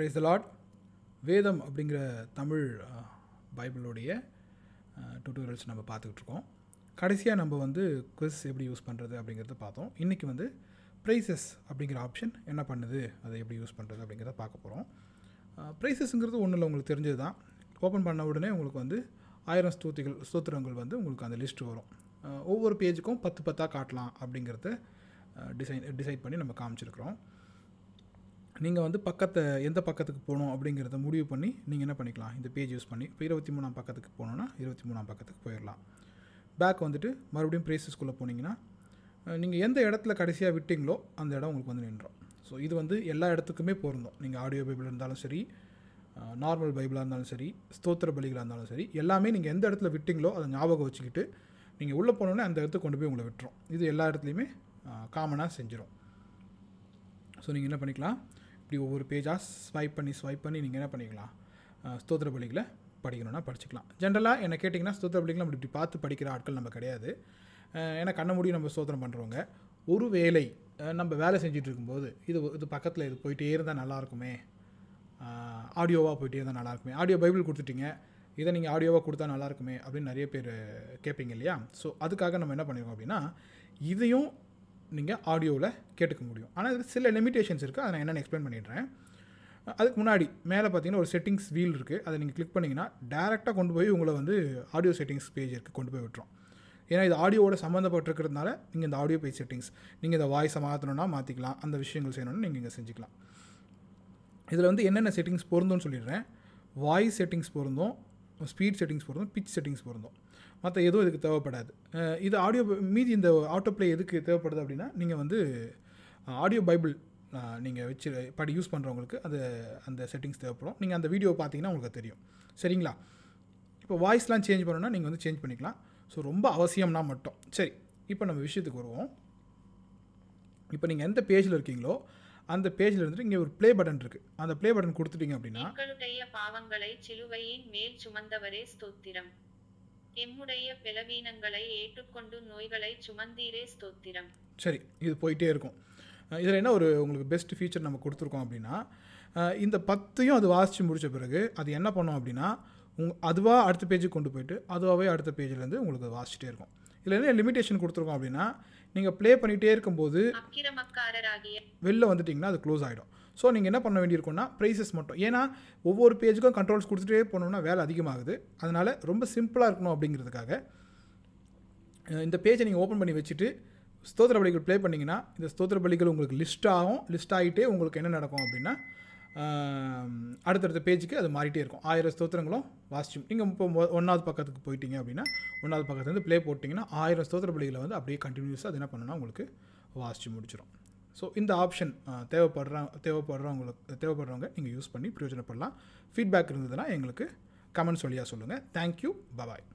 price allot வேதம் அப்படிங்கிற Tamil பைபிளுடைய tutorials நம்ம பார்த்துக்கிட்ருக்கோம் கடைசியாக நம்ம வந்து குவிஸ் எப்படி யூஸ் பண்ணுறது அப்படிங்கிறத பார்த்தோம் இன்றைக்கி வந்து ப்ரைஸஸ் அப்படிங்கிற ஆப்ஷன் என்ன பண்ணுது அதை எப்படி யூஸ் பண்ணுறது அப்படிங்கிறத பார்க்க போகிறோம் ப்ரைஸஸ்ங்கிறது ஒன்றும் இல்லை உங்களுக்கு தெரிஞ்சது தான் ஓப்பன் பண்ண உடனே உங்களுக்கு வந்து ஆயிரம் ஸ்தூத்திகள் ஸ்தோத்திரங்கள் வந்து உங்களுக்கு அந்த லிஸ்ட் வரும் ஒவ்வொரு பேஜுக்கும் பத்து பத்தாக காட்டலாம் அப்படிங்கிறத டிசைன் டிசைட் பண்ணி நம்ம காமிச்சிருக்கிறோம் நீங்கள் வந்து பக்கத்தை எந்த பக்கத்துக்கு போகணும் அப்படிங்கிறத முடிவு பண்ணி நீங்கள் என்ன பண்ணிக்கலாம் இந்த பேஜ் யூஸ் பண்ணி இப்போ இருபத்தி மூணாம் பக்கத்துக்கு போகணுன்னா இருபத்தி மூணாம் பக்கத்துக்கு போயிடலாம் பேக் வந்துட்டு மறுபடியும் ப்ரேசஸ்குள்ளே போனீங்கன்னா நீங்கள் எந்த இடத்துல கடைசியாக விட்டிங்களோ அந்த இடம் உங்களுக்கு வந்து நின்றோம் ஸோ இது வந்து எல்லா இடத்துக்குமே பொருந்தும் நீங்கள் ஆடியோ பைபிள் இருந்தாலும் சரி நார்மல் பைபிளாக இருந்தாலும் சரி ஸ்தோத்திர பலிகளாக இருந்தாலும் சரி எல்லாமே நீங்கள் எந்த இடத்துல விட்டிங்களோ அதை ஞாபகம் வச்சுக்கிட்டு நீங்கள் உள்ளே போனோன்னே அந்த இடத்துக்கு கொண்டு போய் உங்களை விட்டுரும் இது எல்லா இடத்துலையுமே காமனாக செஞ்சிடும் ஸோ நீங்கள் என்ன பண்ணிக்கலாம் இப்படி ஒவ்வொரு பேஜாக ஸ்வைப் பண்ணி ஸ்வைப் பண்ணி நீங்கள் என்ன பண்ணிக்கலாம் ஸ்தோத்திர பலிகளை படிக்கணும்னா படிச்சுக்கலாம் ஜென்ரலாக என்ன கேட்டிங்கன்னா ஸ்தோத்திர பலிகளை நம்ம இப்படி பார்த்து படிக்கிற ஆட்கள் நம்ம கிடையாது ஏன்னா கண்ண முடியும் நம்ம ஸ்தோத்திரம் பண்ணுறவங்க ஒரு வேலை நம்ம வேலை செஞ்சுட்டு இருக்கும்போது இது இது பக்கத்தில் இது போயிட்டே இருந்தால் நல்லாயிருக்குமே ஆடியோவாக போயிட்டே இருந்தால் நல்லாயிருக்குமே ஆடியோ பைபிள் கொடுத்துட்டிங்க இதை நீங்கள் ஆடியோவாக கொடுத்தா நல்லாயிருக்குமே அப்படின்னு நிறைய பேர் கேட்பீங்க இல்லையா ஸோ அதுக்காக நம்ம என்ன பண்ணியிருக்கோம் அப்படின்னா இதையும் நீங்கள் ஆடியோவில் கேட்டுக்க முடியும் ஆனால் அதுக்கு சில லிமிடேஷன்ஸ் இருக்குது அதை நான் என்னென்னு எக்ஸ்பிளைன் பண்ணிடுறேன் அதுக்கு முன்னாடி மேலே பார்த்தீங்கன்னா ஒரு செட்டிங்ஸ் வீல் இருக்குது அதை நீங்கள் கிளிக் பண்ணிங்கன்னா டேரெக்டாக கொண்டு போய் உங்களை வந்து ஆடியோ செட்டிங்ஸ் பேஜ் இருக்குது கொண்டு போய் விட்டுரும் ஏன்னா இது ஆடியோவோட சம்மந்தப்பட்டிருக்கிறதுனால நீங்கள் இந்த ஆடியோ பேஜ் செட்டிங்ஸ் நீங்கள் இந்த வாய்ஸை மாற்றணும்னா மாற்றிக்கலாம் அந்த விஷயங்கள் செய்யணும்னு நீங்கள் இங்கே செஞ்சுக்கலாம் இதில் வந்து என்னென்ன செட்டிங்ஸ் பொருந்தும்னு சொல்லிடுறேன் வாய்ஸ் செட்டிங்ஸ் பொருந்தும் ஸ்பீட் செட்டிங்ஸ் பொருந்தும் பிச் செட்டிங்ஸ் பொருந்தும் மற்ற எதுவும் இதுக்கு தேவைப்படாது இது ஆடியோ மீதி இந்த ஆட்டோ பிளே எதுக்கு தேவைப்படுது அப்படின்னா நீங்கள் வந்து ஆடியோ பைபிள் நீங்கள் வச்சு படி யூஸ் பண்ணுறவங்களுக்கு அது அந்த செட்டிங்ஸ் தேவைப்படும் நீங்கள் அந்த வீடியோ பார்த்தீங்கன்னா உங்களுக்கு தெரியும் சரிங்களா இப்போ வாய்ஸ்லாம் சேஞ்ச் பண்ணணும்னா நீங்கள் வந்து சேஞ்ச் பண்ணிக்கலாம் ஸோ ரொம்ப அவசியம்னா மட்டும் சரி இப்போ நம்ம விஷயத்துக்கு வருவோம் இப்போ நீங்கள் எந்த பேஜில் இருக்கீங்களோ அந்த பேஜில் இருந்துட்டு இங்கே ஒரு ப்ளே பட்டன் இருக்குது அந்த ப்ளே பட்டன் கொடுத்துட்டீங்க அப்படின்னா பாவங்களை சிலுவையின் மேல் சுமந்தவரே ஸ்தோத்திரம் எம்முடைய பிளவீனங்களை ஏற்றுக்கொண்டு நோய்களை சுமந்தீரே ஸ்தோத்திரம் சரி இது போயிட்டே இருக்கும் இதில் என்ன ஒரு உங்களுக்கு பெஸ்ட் ஃபீச்சர் நம்ம கொடுத்துருக்கோம் அப்படின்னா இந்த பத்தையும் அது வாசித்து முடித்த பிறகு அது என்ன பண்ணோம் அப்படின்னா உங் அதுவாக அடுத்த பேஜுக்கு கொண்டு போயிட்டு அதுவாகவே அடுத்த பேஜ்லேருந்து உங்களுக்கு அது வாசிச்சுட்டே இருக்கும் இதில் என்ன லிமிடேஷன் கொடுத்துருக்கோம் அப்படின்னா நீங்கள் ப்ளே பண்ணிகிட்டே இருக்கும்போது வெளில வந்துட்டிங்கன்னா அது க்ளோஸ் ஆகிடும் ஸோ நீங்கள் என்ன பண்ண வேண்டியிருக்கோம்னா ப்ரைஸஸ் மட்டும் ஏன்னா ஒவ்வொரு பேஜுக்கும் கண்ட்ரோல்ஸ் கொடுத்துட்டே போனோம்னா வேலை அதிகமாகுது அதனால் ரொம்ப சிம்பிளாக இருக்கணும் அப்படிங்கிறதுக்காக இந்த பேஜை நீங்கள் ஓப்பன் பண்ணி வச்சுட்டு ஸ்தோத்திர பலிகள் ப்ளே பண்ணிங்கன்னா இந்த ஸ்தோத்திர பலிகள் உங்களுக்கு லிஸ்ட் ஆகும் லிஸ்ட் ஆகிட்டே உங்களுக்கு என்ன நடக்கும் அப்படின்னா அடுத்தடுத்த பேஜுக்கு அது மாறிட்டே இருக்கும் ஆயிரம் ஸ்தோத்திரங்களும் வாசிச்சும் நீங்கள் இப்போ ஒன்றாவது பக்கத்துக்கு போயிட்டீங்க அப்படின்னா ஒன்றாவது பக்கத்துலேருந்து ப்ளே போட்டிங்கன்னா ஆயிரம் ஸ்தோத்திர பலிகளை வந்து அப்படியே கண்டினியூஸாக அது என்ன பண்ணுன்னா உங்களுக்கு வாசிச்சு முடிச்சிடும் ஸோ இந்த ஆப்ஷன் தேவைப்படுற தேவைப்படுறவங்களுக்கு தேவைப்படுறவங்க நீங்கள் யூஸ் பண்ணி பிரயோஜனப்படலாம் ஃபீட்பேக் இருந்ததுன்னா எங்களுக்கு கமெண்ட்ஸ் வழியாக சொல்லுங்கள் தேங்க்யூ பபாய்